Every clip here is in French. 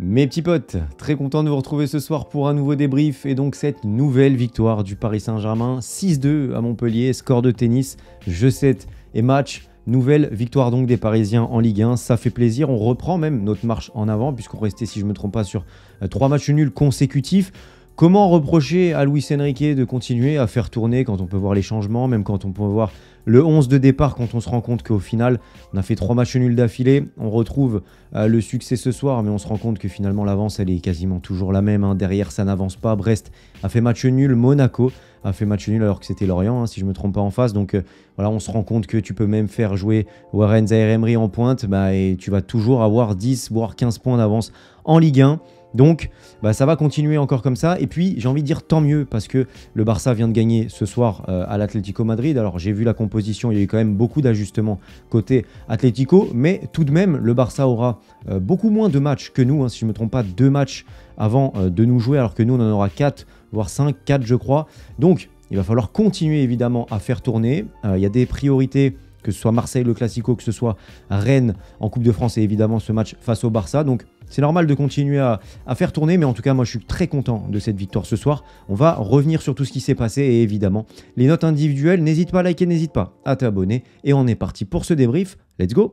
Mes petits potes, très content de vous retrouver ce soir pour un nouveau débrief et donc cette nouvelle victoire du Paris Saint-Germain 6-2 à Montpellier, score de tennis, jeu 7 et match. Nouvelle victoire donc des Parisiens en Ligue 1, ça fait plaisir, on reprend même notre marche en avant puisqu'on restait si je ne me trompe pas sur 3 euh, matchs nuls consécutifs. Comment reprocher à Luis Enrique de continuer à faire tourner quand on peut voir les changements, même quand on peut voir le 11 de départ, quand on se rend compte qu'au final, on a fait trois matchs nuls d'affilée, on retrouve euh, le succès ce soir, mais on se rend compte que finalement l'avance, elle est quasiment toujours la même. Hein. Derrière, ça n'avance pas. Brest a fait match nul, Monaco a fait match nul alors que c'était Lorient, hein, si je me trompe pas en face. Donc euh, voilà, on se rend compte que tu peux même faire jouer Warren Zaire en pointe, bah, et tu vas toujours avoir 10, voire 15 points d'avance en Ligue 1. Donc, bah, ça va continuer encore comme ça. Et puis, j'ai envie de dire tant mieux parce que le Barça vient de gagner ce soir euh, à l'Atlético Madrid. Alors, j'ai vu la composition, il y a eu quand même beaucoup d'ajustements côté Atlético, mais tout de même, le Barça aura euh, beaucoup moins de matchs que nous, hein, si je ne me trompe pas, deux matchs avant euh, de nous jouer, alors que nous, on en aura quatre, voire cinq, quatre, je crois. Donc, il va falloir continuer évidemment à faire tourner. Il y a des priorités que ce soit Marseille, le Classico, que ce soit Rennes en Coupe de France et évidemment ce match face au Barça. Donc c'est normal de continuer à, faire tourner, mais en tout cas, moi, je suis très content de cette victoire ce soir. On va revenir sur tout ce qui s'est passé et évidemment, les notes individuelles, n'hésite pas à liker, n'hésite pas à t'abonner et on est parti pour ce débrief. Let's go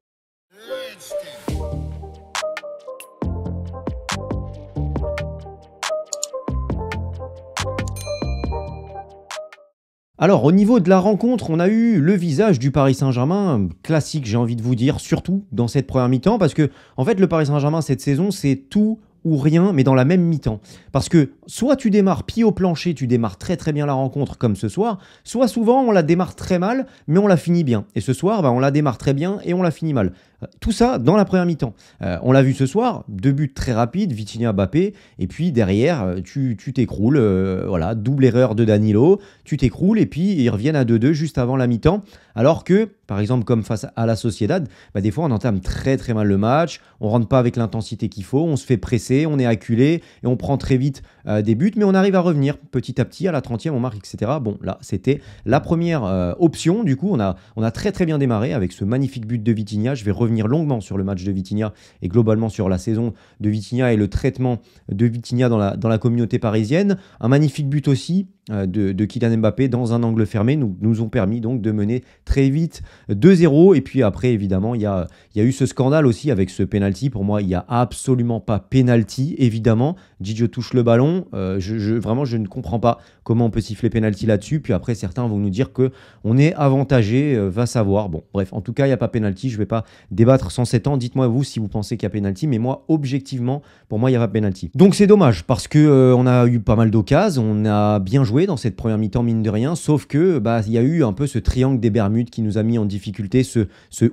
Alors au niveau de la rencontre, on a eu le visage du Paris Saint-Germain, classique j'ai envie de vous dire, surtout dans cette première mi-temps, parce que en fait le Paris Saint-Germain cette saison c'est tout ou rien, mais dans la même mi-temps. Parce que soit tu démarres pied au plancher, tu démarres très très bien la rencontre comme ce soir, soit souvent on la démarre très mal, mais on la finit bien. Et ce soir, bah, on la démarre très bien et on la finit mal. Euh, tout ça dans la première mi-temps. Euh, on l'a vu ce soir, deux buts très rapides, Vitinha Bappé, et puis derrière, euh, tu t'écroules. Tu voilà, double erreur de Danilo, tu t'écroules, et puis ils reviennent à 2-2 juste avant la mi-temps. Alors que, par exemple, comme face à la Sociedad, bah, des fois on entame très très mal le match, on rentre pas avec l'intensité qu'il faut, on se fait presser, on est acculé, et on prend très vite des buts, mais on arrive à revenir petit à petit, à la 30e, on marque, etc. Bon, là, c'était la première option, du coup, on a, on a très très bien démarré avec ce magnifique but de Vitinha. Je vais revenir longuement sur le match de Vitinha et globalement sur la saison de Vitinha et le traitement de Vitinha dans la, dans la communauté parisienne. Un magnifique but aussi euh, de, de, Kylian Mbappé dans un angle fermé nous, nous ont permis donc de mener très vite 2-0. Et puis après, évidemment, il y a, y a eu ce scandale aussi avec ce penalty. Pour moi, il n'y a absolument pas penalty, évidemment. Didier touche le ballon. Euh, je, vraiment, je ne comprends pas comment on peut siffler penalty là-dessus. Puis après, certains vont nous dire que on est avantagé, euh, va savoir. Bon, bref, en tout cas, il n'y a pas penalty. Je ne vais pas débattre sans ans. Dites-moi vous si vous pensez qu'il y a pénalty, mais moi, objectivement, pour moi, il n'y a pas pénalty. Donc c'est dommage parce que euh, on a eu pas mal d'occasions, on a bien joué dans cette première mi-temps, mine de rien, sauf que bah, il y a eu un peu ce triangle des Bermudes qui nous a mis en difficulté, ce, ce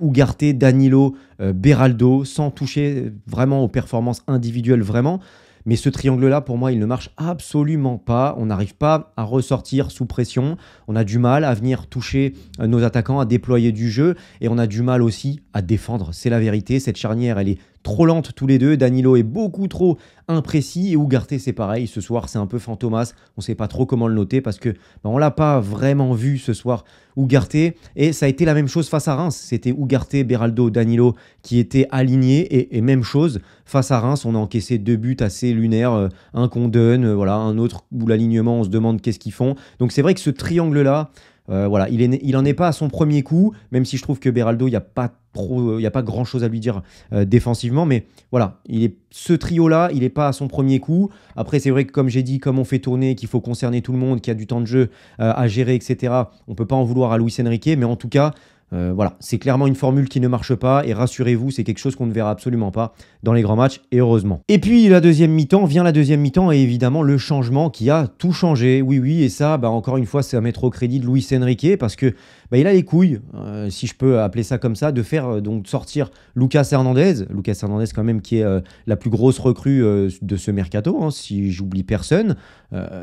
Danilo, euh, Beraldo, sans toucher vraiment aux performances individuelles, vraiment. Mais ce triangle-là, pour moi, il ne marche absolument pas. On n'arrive pas à ressortir sous pression. On a du mal à venir toucher euh, nos attaquants, à déployer du jeu. Et on a du mal aussi à défendre. C'est la vérité. Cette charnière, elle est trop lente tous les deux. Danilo est beaucoup trop imprécis et Ugarte c'est pareil. Ce soir c'est un peu fantomas. On ne sait pas trop comment le noter parce que ne ben, on l'a pas vraiment vu ce soir Ugarte, Et ça a été la même chose face à Reims. C'était Ugarte, Beraldo, Danilo qui étaient alignés et, même chose face à Reims. On a encaissé deux buts assez lunaires, euh, un qu'on donne, euh, voilà, un autre où l'alignement on se demande qu'est-ce qu'ils font. Donc c'est vrai que ce triangle là euh, voilà, il, est, en est pas à son premier coup, même si je trouve que Beraldo, il n'y a pas trop, euh, il a pas grand chose à lui dire euh, défensivement, mais voilà, il est ce trio-là, il n'est pas à son premier coup. Après, c'est vrai que comme j'ai dit, comme on fait tourner, qu'il faut concerner tout le monde, qu'il y a du temps de jeu à gérer, etc. On peut pas en vouloir à Luis Enrique, mais en tout cas, euh, voilà, c'est clairement une formule qui ne marche pas et rassurez-vous, c'est quelque chose qu'on ne verra absolument pas dans les grands matchs et heureusement. Et puis la deuxième mi-temps, vient la deuxième mi-temps et évidemment le changement qui a tout changé. Oui, oui, et ça, bah, encore une fois, c'est à mettre au crédit de Luis Enrique parce que bah, il a les couilles, euh, si je peux appeler ça comme ça, de faire euh, donc sortir Lucas Hernandez, Lucas Hernandez quand même qui est la plus grosse recrue de ce mercato, hein, si j'oublie personne.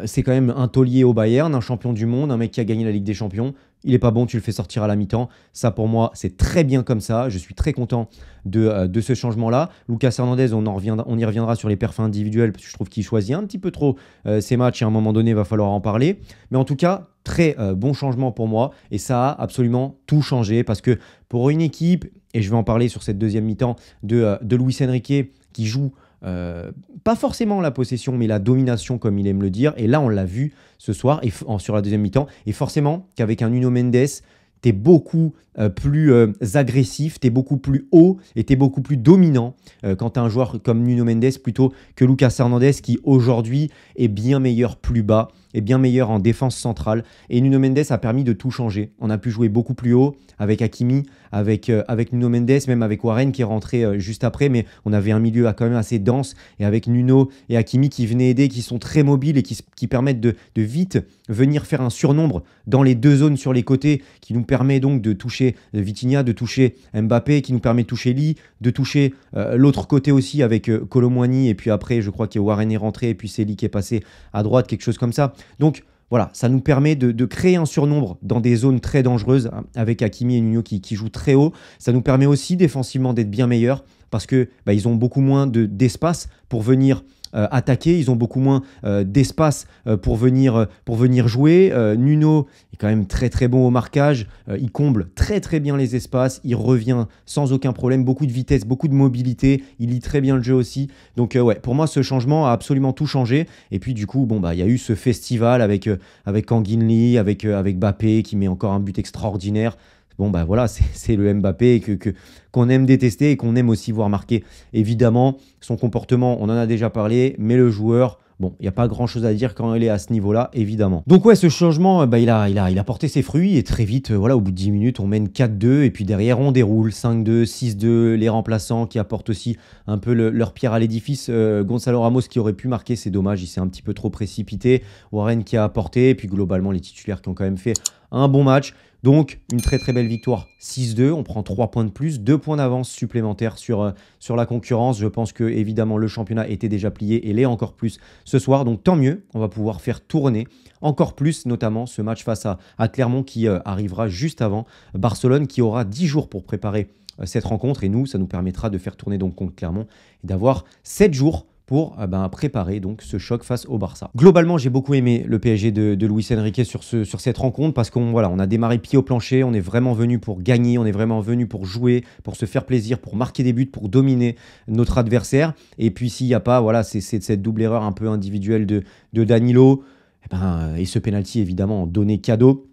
c'est quand même un taulier au Bayern, un champion du monde, un mec qui a gagné la Ligue des Champions, il est pas bon, tu le fais sortir à la mi-temps. Ça, pour moi, c'est très bien comme ça. Je suis très content de, euh, ce changement-là. Lucas Hernandez, on, en on y reviendra sur les perfs individuels, parce que je trouve qu'il choisit un petit peu trop ces euh, ses matchs, et à un moment donné, il va falloir en parler. Mais en tout cas, très euh, bon changement pour moi, et ça a absolument tout changé, parce que pour une équipe, et je vais en parler sur cette deuxième mi-temps, de, de Luis Enrique, qui joue euh, pas forcément la possession, mais la domination, comme il aime le dire. Et là, on l'a vu ce soir et en, sur la deuxième mi-temps. Et forcément, qu'avec un Nuno Mendes, t'es beaucoup euh, plus euh, agressif, t'es beaucoup plus haut et t'es beaucoup plus dominant quand t'as un joueur comme Nuno Mendes plutôt que Lucas Hernandez qui aujourd'hui est bien meilleur plus bas est bien meilleur en défense centrale. Et Nuno Mendes a permis de tout changer. On a pu jouer beaucoup plus haut avec Akimi, avec, euh, avec Nuno Mendes, même avec Warren qui est rentré euh, juste après. Mais on avait un milieu quand même assez dense. Et avec Nuno et Akimi qui venaient aider, qui sont très mobiles et qui, permettent de, vite venir faire un surnombre dans les deux zones sur les côtés, qui nous permet donc de toucher euh, Vitinha, de toucher Mbappé, qui nous permet de toucher Lee, de toucher l'autre côté aussi avec Colomwani. Et puis après, je crois que Warren est rentré et puis c'est qui est passé à droite, quelque chose comme ça. Donc voilà, ça nous permet de, créer un surnombre dans des zones très dangereuses hein, avec Hakimi et Nuno qui, jouent très haut. Ça nous permet aussi défensivement d'être bien meilleurs parce que bah, ont beaucoup moins d'espace pour venir euh, attaquer, ils ont beaucoup moins euh, d'espace euh, pour, venir, pour venir jouer. Nuno est quand même très très bon au marquage, il comble très très bien les espaces, il revient sans aucun problème, beaucoup de vitesse, beaucoup de mobilité, il lit très bien le jeu aussi. Donc ouais, pour moi ce changement a absolument tout changé. Et puis du coup, bon bah il y a eu ce festival avec, avec Lee, avec, avec Bappé qui met encore un but extraordinaire bon, ben voilà, c'est le Mbappé qu'on que, qu'on aime détester et qu'on aime aussi voir marquer. Évidemment, son comportement, on en a déjà parlé, mais le joueur, Bon, il n'y a pas grand chose à dire quand il est à ce niveau-là, évidemment. Donc ouais, ce changement, euh, bah, il, a, il, a, il a porté ses fruits et très vite, euh, voilà, au bout de 10 minutes, on mène 4-2 et puis derrière, on déroule 5-2, 6-2, les remplaçants qui apportent aussi un peu leur pierre à l'édifice. Euh, Gonzalo Ramos qui aurait pu marquer, c'est dommage, il s'est un petit peu trop précipité. Warren qui a apporté et puis globalement, les titulaires qui ont quand même fait un bon match. Donc, une très très belle victoire 6-2. On prend 3 points de plus, 2 points d'avance supplémentaires sur, euh, sur la concurrence. Je pense que, évidemment, le championnat était déjà plié et l'est encore plus ce soir. Donc, tant mieux. On va pouvoir faire tourner encore plus, notamment ce match face à, Clermont qui euh, arrivera juste avant Barcelone, qui aura 10 jours pour préparer euh, cette rencontre et nous, ça nous permettra de faire tourner donc contre Clermont et d'avoir 7 jours pour ah ben, préparer donc ce choc face au Barça. Globalement, j'ai beaucoup aimé le PSG de, Luis Enrique sur, sur cette rencontre parce qu'on voilà, on a démarré pied au plancher, on est vraiment venu pour gagner, on est vraiment venu pour jouer, pour se faire plaisir, pour marquer des buts, pour dominer notre adversaire. Et puis s'il n'y a pas voilà, c'est cette double erreur un peu individuelle de, Danilo, eh ben, et, ce penalty évidemment donné cadeau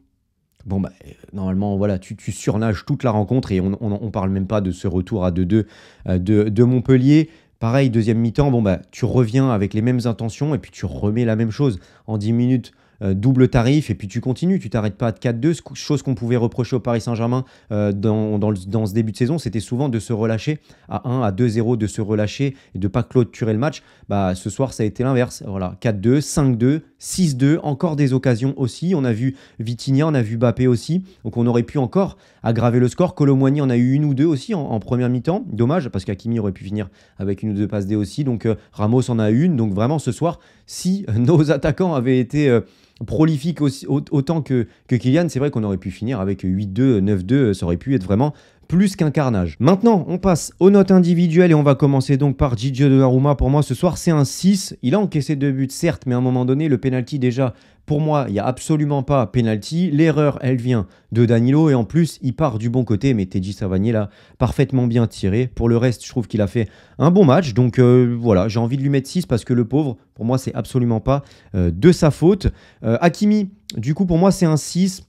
bon bah, euh, normalement voilà tu, surnages toute la rencontre et on, ne parle même pas de ce retour à 2-2 euh, de, de, Montpellier Pareil, deuxième mi-temps, bon bah tu reviens avec les mêmes intentions et puis tu remets la même chose. En 10 minutes, euh, double tarif et puis tu continues, tu t'arrêtes pas à 4-2, chose qu'on pouvait reprocher au Paris Saint-Germain euh, dans, dans, dans, ce début de saison, c'était souvent de se relâcher à 1, à 2-0, de se relâcher et de pas clôturer le match. Bah, ce soir, ça a été l'inverse. Voilà, 4-2, 5-2, 6-2, encore des occasions aussi. On a vu Vitinha, on a vu Bappé aussi, donc on aurait pu encore aggraver le score. Colomoigny en a eu une ou deux aussi en, première mi-temps. Dommage, parce qu'Akimi aurait pu finir avec une ou deux passes D aussi. Donc euh, Ramos en a une. Donc vraiment, ce soir, si nos attaquants avaient été euh, prolifique aussi, autant que, que Kylian, c'est vrai qu'on aurait pu finir avec 8-2, 9-2, ça aurait pu être vraiment plus qu'un carnage. Maintenant, on passe aux notes individuelles et on va commencer donc par de Donnarumma. Pour moi, ce soir, c'est un 6. Il a encaissé deux buts, certes, mais à un moment donné, le penalty déjà, pour moi, il n'y a absolument pas penalty. L'erreur, elle vient de Danilo et en plus, il part du bon côté, mais Teddy Savagné l'a parfaitement bien tiré. Pour le reste, je trouve qu'il a fait un bon match. Donc euh, voilà, j'ai envie de lui mettre 6 parce que le pauvre, pour moi, c'est absolument pas euh, de sa faute. Euh, Hakimi, du coup, pour moi, c'est un 6.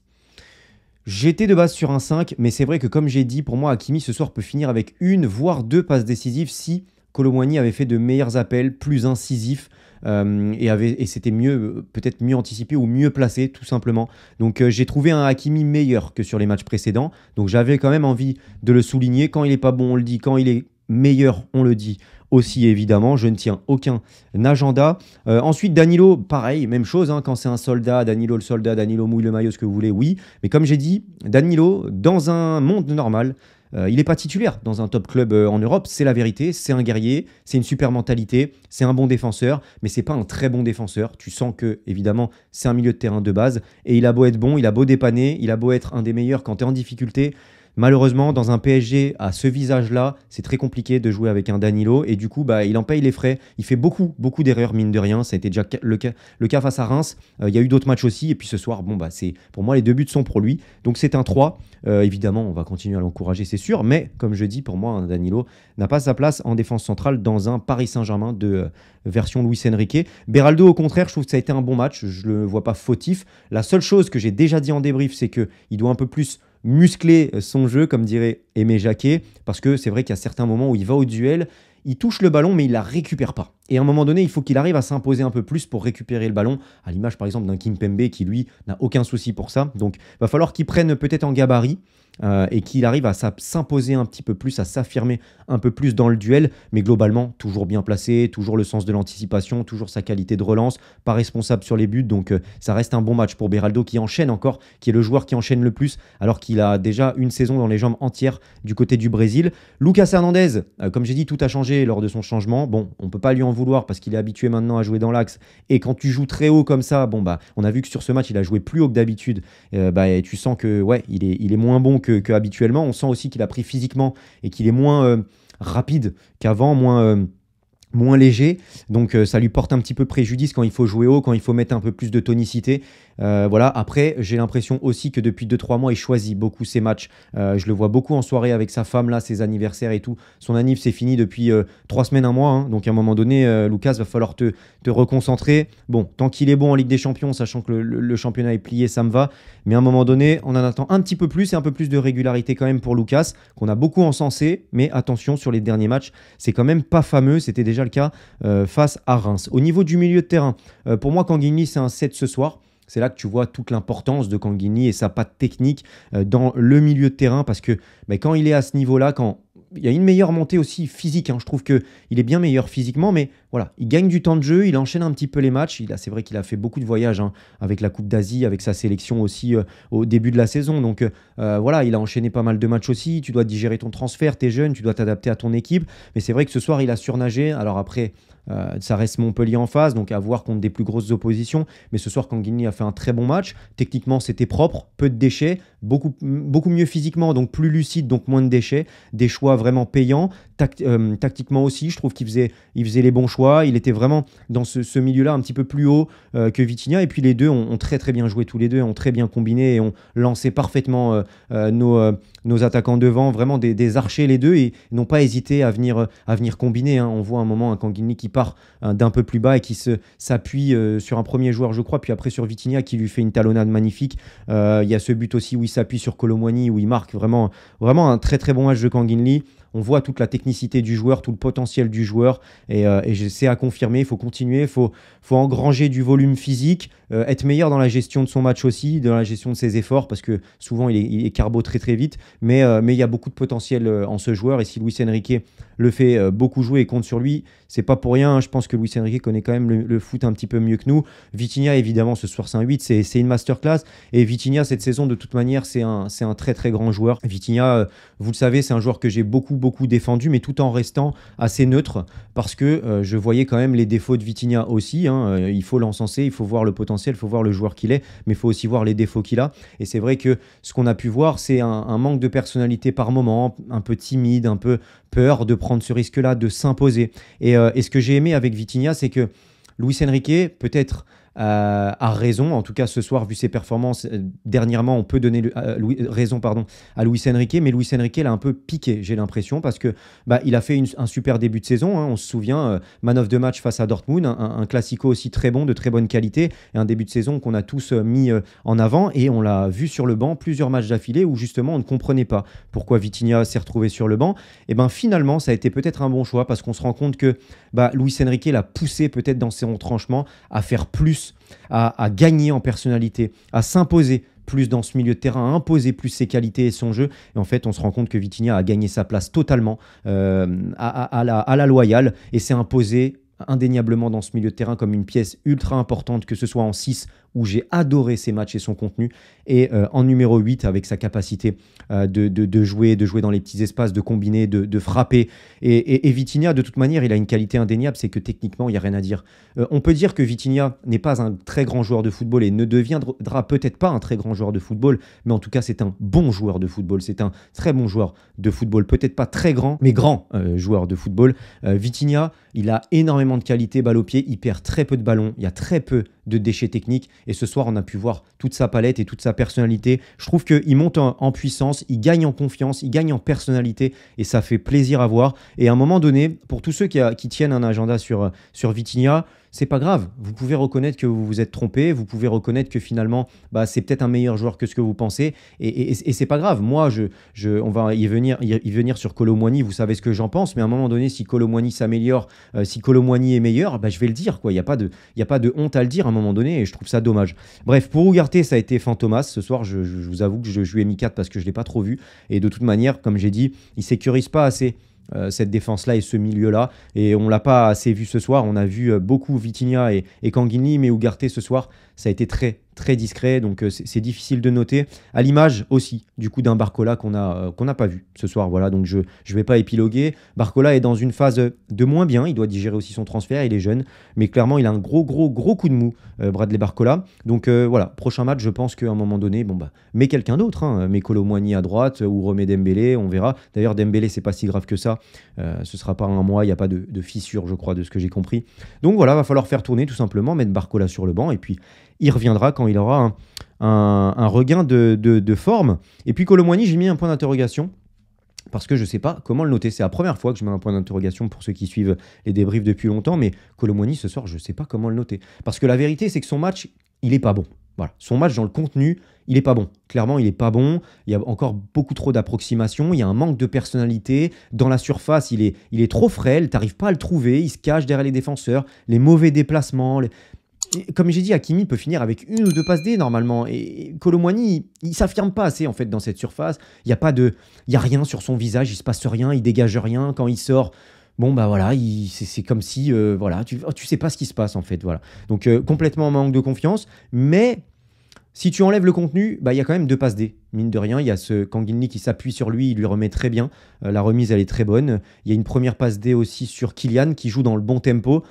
J'étais de base sur un 5, mais c'est vrai que comme j'ai dit, pour moi, Hakimi ce soir peut finir avec une, voire deux passes décisives si Colomwani avait fait de meilleurs appels, plus incisifs. Euh, et, avait, et c'était mieux, peut-être mieux anticipé ou mieux placé, tout simplement. Donc j'ai trouvé un Hakimi meilleur que sur les matchs précédents. Donc j'avais quand même envie de le souligner. Quand il n'est pas bon, on le dit. Quand il est meilleur, on le dit aussi évidemment. Je ne tiens aucun agenda. Euh, ensuite, Danilo, pareil, même chose, hein, quand c'est un soldat, Danilo le soldat, Danilo mouille le maillot, ce que vous voulez, oui. Mais comme j'ai dit, Danilo, dans un monde normal, euh, il n'est pas titulaire dans un top club euh, en Europe, c'est la vérité, c'est un guerrier, c'est une super mentalité, c'est un bon défenseur, mais c'est pas un très bon défenseur. Tu sens que, évidemment, c'est un milieu de terrain de base, et il a beau être bon, il a beau dépanner, il a beau être un des meilleurs quand tu es en difficulté, Malheureusement, dans un PSG à ce visage-là, c'est très compliqué de jouer avec un Danilo et du coup, bah, il en paye les frais. Il fait beaucoup, beaucoup d'erreurs, mine de rien. Ça a été déjà le cas, le cas face à Reims. Euh, il y a eu d'autres matchs aussi. Et puis ce soir, bon, bah, c'est pour moi, les deux buts sont pour lui. Donc c'est un 3. Euh, évidemment, on va continuer à l'encourager, c'est sûr. Mais comme je dis, pour moi, un Danilo n'a pas sa place en défense centrale dans un Paris Saint-Germain de euh, version Luis Enrique. Beraldo, au contraire, je trouve que ça a été un bon match. Je le vois pas fautif. La seule chose que j'ai déjà dit en débrief, c'est que il doit un peu plus muscler euh, son jeu, comme dirait Aimé Jacquet, parce que c'est vrai qu'il y a certains moments où il va au duel, il touche le ballon mais il la récupère pas. Et à un moment donné, il faut qu'il arrive à s'imposer un peu plus pour récupérer le ballon, à l'image par exemple d'un Kimpembe qui lui n'a aucun souci pour ça. Donc il va falloir qu'il prenne peut-être en gabarit, euh, et qu'il arrive à s'imposer un petit peu plus, à s'affirmer un peu plus dans le duel, mais globalement toujours bien placé, toujours le sens de l'anticipation, toujours sa qualité de relance, pas responsable sur les buts, donc euh, ça reste un bon match pour Beraldo qui enchaîne encore, qui est le joueur qui enchaîne le plus, alors qu'il a déjà une saison dans les jambes entières du côté du Brésil. Lucas Hernandez, euh, comme j'ai dit, tout a changé lors de son changement. Bon, on peut pas lui en vouloir parce qu'il est habitué maintenant à jouer dans l'axe, et quand tu joues très haut comme ça, bon bah, on a vu que sur ce match il a joué plus haut que d'habitude, bah, et tu sens que ouais, il est, il est moins bon que que, habituellement. On sent aussi qu'il a pris physiquement et qu'il est moins euh, rapide qu'avant, moins. Euh, moins léger, donc euh, ça lui porte un petit peu préjudice quand il faut jouer haut, quand il faut mettre un peu plus de tonicité. Euh, voilà. Après, j'ai l'impression aussi que depuis 2-3 mois, il choisit beaucoup ses matchs. Euh, je le vois beaucoup en soirée avec sa femme, là, ses anniversaires et tout. Son anniv, c'est fini depuis 3 euh, semaines, un mois. Hein. Donc, à un moment donné, Lucas, va falloir te, te reconcentrer. Bon, tant qu'il est bon en Ligue des Champions, sachant que le, championnat est plié, ça me va. Mais à un moment donné, on en attend un petit peu plus et un peu plus de régularité quand même pour Lucas, qu'on a beaucoup encensé. Mais attention, sur les derniers matchs, c'est quand même pas fameux. C'était déjà le cas face à Reims. Au niveau du milieu de terrain, pour moi, Kanguini, c'est un 7 ce soir. C'est là que tu vois toute l'importance de Kangini et sa patte technique euh, dans le milieu de terrain parce que mais bah, quand il est à ce niveau-là, quand il y a une meilleure montée aussi physique. Hein. Je trouve que il est bien meilleur physiquement, mais voilà, il gagne du temps de jeu, il enchaîne un petit peu les matchs. Il a, c'est vrai qu'il a fait beaucoup de voyages hein, avec la Coupe d'Asie, avec sa sélection aussi euh, au début de la saison. Donc euh, euh, voilà, il a enchaîné pas mal de matchs aussi. Tu dois digérer ton transfert, t'es jeune, tu dois t'adapter à ton équipe. Mais c'est vrai que ce soir, il a surnagé. Alors après, ça reste Montpellier en face, donc à voir contre des plus grosses oppositions. Mais ce soir, Kangini a fait un très bon match. Techniquement, c'était propre, peu de déchets, beaucoup, beaucoup mieux physiquement, donc plus lucide, donc moins de déchets. Des choix vraiment payants. tactiquement aussi, je trouve qu'il faisait, il faisait les bons choix. Il était vraiment dans ce, milieu-là un petit peu plus haut euh, que Vitinha. Et puis les deux ont, très très bien joué tous les deux, ont très bien combiné et ont lancé parfaitement euh, euh, nos, nos, attaquants devant, vraiment des, archers les deux et n'ont pas hésité à venir, à venir combiner. Hein. On voit un moment un Kanginli qui part d'un peu plus bas et qui s'appuie sur un premier joueur, je crois, puis après sur Vitinha qui lui fait une talonnade magnifique. Il y a ce but aussi où il s'appuie sur Colomwani, où il marque vraiment, vraiment un très très bon match de Kangin on voit toute la technicité du joueur, tout le potentiel du joueur. Et, c'est euh, j'essaie à confirmer, il faut continuer, il faut engranger du volume physique, euh, être meilleur dans la gestion de son match aussi, dans la gestion de ses efforts, parce que souvent il est, carbo très très vite, mais, euh, mais il y a beaucoup de potentiel euh, en ce joueur. Et si Luis Enrique le fait beaucoup jouer et compte sur lui, c'est pas pour rien. Hein. Je pense que Luis Enrique connaît quand même le, foot un petit peu mieux que nous. Vitinha, évidemment, ce soir c'est 8, c'est une masterclass. Et Vitinha, cette saison, de toute manière, c'est un, un très très grand joueur. Vitinha, vous le savez, c'est un joueur que j'ai beaucoup beaucoup défendu, mais tout en restant assez neutre, parce que je voyais quand même les défauts de Vitinha aussi. Hein. Il faut l'encenser, il faut voir le potentiel il faut voir le joueur qu'il est, mais il faut aussi voir les défauts qu'il a. Et c'est vrai que ce qu'on a pu voir, c'est un, manque de personnalité par moment, un peu timide, un peu peur de prendre ce risque-là, de s'imposer. Et, euh, et, ce que j'ai aimé avec Vitinha, c'est que Luis Enrique, peut-être a euh, raison. En tout cas, ce soir, vu ses performances, euh, dernièrement, on peut donner euh, raison pardon, à Luis Enrique, mais Luis Enrique l'a un peu piqué, j'ai l'impression, parce que bah, il a fait un super début de saison. Hein. on se souvient, man of the match face à Dortmund, un, classico aussi très bon, de très bonne qualité, et un début de saison qu'on a tous mis en avant, et on l'a vu sur le banc plusieurs matchs d'affilée où justement on ne comprenait pas pourquoi Vitinha s'est retrouvé sur le banc. Et ben finalement, ça a été peut-être un bon choix parce qu'on se rend compte que bah, Luis Enrique l'a poussé peut-être dans ses retranchements à faire plus à, gagner en personnalité, à s'imposer plus dans ce milieu de terrain, à imposer plus ses qualités et son jeu. Et en fait, on se rend compte que Vitinia a gagné sa place totalement euh, à, la, loyale et s'est imposé indéniablement dans ce milieu de terrain comme une pièce ultra importante, que ce soit en 6 où j'ai adoré ses matchs et son contenu. Et euh, en numéro 8, avec sa capacité euh, de, jouer, de jouer dans les petits espaces, de combiner, de, frapper. Et, et, Vitinha, de toute manière, il a une qualité indéniable, c'est que techniquement, il n'y a rien à dire. Euh, on peut dire que Vitinha n'est pas un très grand joueur de football et ne deviendra peut-être pas un très grand joueur de football, mais en tout cas, c'est un bon joueur de football. C'est un très bon joueur de football. Peut-être pas très grand, mais grand joueur de football. Vitinha, il a énormément de qualité, balle au pied, il perd très peu de ballons, il y a très peu de déchets techniques. Et ce soir, on a pu voir toute sa palette et toute sa personnalité. Je trouve qu'il monte en, puissance, il gagne en confiance, il gagne en personnalité et ça fait plaisir à voir. Et à un moment donné, pour tous ceux qui, tiennent un agenda sur, euh, sur c'est pas grave. Vous pouvez reconnaître que vous vous êtes trompé, vous pouvez reconnaître que finalement, bah, c'est peut-être un meilleur joueur que ce que vous pensez, et, et, et c'est pas grave. Moi, je, je, on va y venir, y, venir sur Colomwani, vous savez ce que j'en pense, mais à un moment donné, si Colomwani s'améliore, euh, si Colomwani est meilleur, bah, je vais le dire. Il n'y a, pas de, a pas de honte à le dire à un moment donné, et je trouve ça dommage. Bref, pour Ougarté, ça a été Fantomas. Ce soir, je, vous avoue que je, jouais lui ai 4 parce que je ne l'ai pas trop vu, et de toute manière, comme j'ai dit, il sécurise pas assez euh, cette défense-là et ce milieu-là. Et on ne l'a pas assez vu ce soir. On a vu euh, beaucoup Vitinha et, et mais Ougarté ce soir, ça a été très très discret, donc euh, c'est difficile de noter. À l'image aussi, du coup, d'un Barcola qu'on n'a euh, pas vu ce soir. Voilà, donc je ne vais pas épiloguer. Barcola est dans une phase de moins bien. Il doit digérer aussi son transfert. Il est jeune, mais clairement, il a un gros, gros, gros coup de mou, euh, Bradley Barcola. Donc voilà, prochain match, je pense qu'à un moment donné, bon bah, mais quelqu'un d'autre, hein, mais à droite ou remets Dembélé, on verra. D'ailleurs, Dembélé, c'est pas si grave que ça. ce sera pas un mois, il n'y a pas de, de, fissure, je crois, de ce que j'ai compris. Donc voilà, va falloir faire tourner tout simplement, mettre Barcola sur le banc et puis il reviendra quand il aura un, regain de, forme. Et puis Colomboigny, j'ai mis un point d'interrogation parce que je ne sais pas comment le noter. C'est la première fois que je mets un point d'interrogation pour ceux qui suivent les débriefs depuis longtemps, mais Colomboigny, ce soir, je ne sais pas comment le noter. Parce que la vérité, c'est que son match, il n'est pas bon. Voilà. Son match dans le contenu, il n'est pas bon. Clairement, il n'est pas bon. Il y a encore beaucoup trop d'approximations. Il y a un manque de personnalité. Dans la surface, il est, il est trop frêle. Tu n'arrives pas à le trouver. Il se cache derrière les défenseurs. Les mauvais déplacements comme j'ai dit, Hakimi peut finir avec une ou deux passes D normalement. Et Colomwani, il, s'affirme pas assez en fait dans cette surface. Il n'y a pas de, il y a rien sur son visage, il se passe rien, il dégage rien quand il sort. Bon bah voilà, c'est comme si euh, voilà, tu, oh, tu sais pas ce qui se passe en fait voilà. Donc euh, complètement en manque de confiance, mais si tu enlèves le contenu, bah, il y a quand même deux passes D. Mine de rien, il y a ce Kanginli qui s'appuie sur lui, il lui remet très bien. Euh, la remise, elle est très bonne. Il y a une première passe D aussi sur Kylian qui joue dans le bon tempo.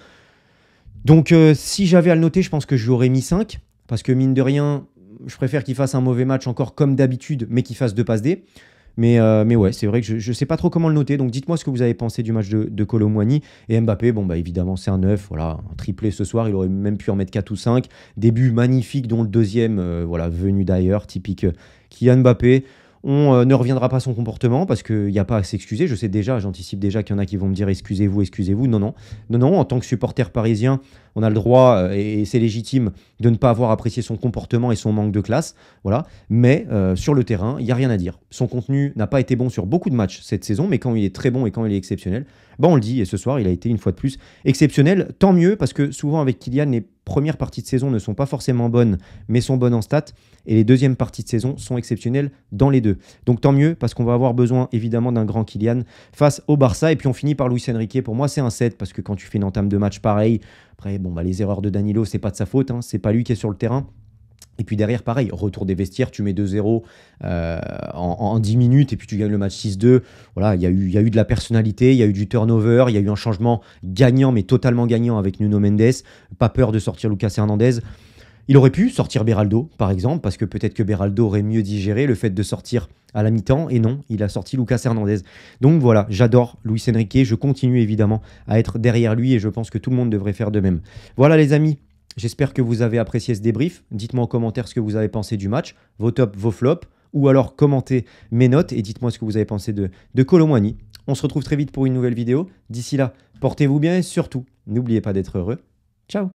Donc, euh, si j'avais à le noter, je pense que j'aurais mis 5. Parce que mine de rien, je préfère qu'il fasse un mauvais match encore comme d'habitude, mais qu'il fasse deux passes D. Mais, euh, mais ouais, c'est vrai que je ne sais pas trop comment le noter. Donc dites-moi ce que vous avez pensé du match de, de Colomwani. Et Mbappé, bon, bah évidemment, c'est un 9. Voilà, un triplé ce soir. Il aurait même pu en mettre 4 ou 5. Début magnifique, dont le deuxième, euh, voilà, venu d'ailleurs, typique Kylian Mbappé. On euh, ne reviendra pas à son comportement parce qu'il n'y a pas à s'excuser. Je sais déjà, j'anticipe déjà qu'il y en a qui vont me dire excusez-vous, excusez-vous. Non, non, non, non. En tant que supporter parisien, on a le droit euh, et c'est légitime de ne pas avoir apprécié son comportement et son manque de classe. Voilà. Mais euh, sur le terrain, il n'y a rien à dire. Son contenu n'a pas été bon sur beaucoup de matchs cette saison, mais quand il est très bon et quand il est exceptionnel, ben on le dit. Et ce soir, il a été une fois de plus exceptionnel. Tant mieux parce que souvent avec Kylian, premières parties de saison ne sont pas forcément bonnes, mais sont bonnes en stats, et les deuxièmes parties de saison sont exceptionnelles dans les deux. Donc tant mieux, parce qu'on va avoir besoin évidemment d'un grand Kylian face au Barça, et puis on finit par Luis Enrique. Pour moi, c'est un set parce que quand tu fais une entame de match pareil, après, bon, bah, les erreurs de Danilo, c'est pas de sa faute, hein, c'est pas lui qui est sur le terrain. Et puis derrière, pareil, retour des vestiaires, tu mets 2-0 euh, en, 10 minutes et puis tu gagnes le match 6-2. Voilà, il y, a eu, y a eu de la personnalité, il y a eu du turnover, il y a eu un changement gagnant, mais totalement gagnant avec Nuno Mendes. Pas peur de sortir Lucas Hernandez. Il aurait pu sortir Beraldo, par exemple, parce que peut-être que Beraldo aurait mieux digéré le fait de sortir à la mi-temps, et non, il a sorti Lucas Hernandez. Donc voilà, j'adore Luis Enrique, je continue évidemment à être derrière lui, et je pense que tout le monde devrait faire de même. Voilà les amis, J'espère que vous avez apprécié ce débrief. Dites-moi en commentaire ce que vous avez pensé du match, vos tops, vos flops, ou alors commentez mes notes et dites-moi ce que vous avez pensé de, de On se retrouve très vite pour une nouvelle vidéo. D'ici là, portez-vous bien et surtout, n'oubliez pas d'être heureux. Ciao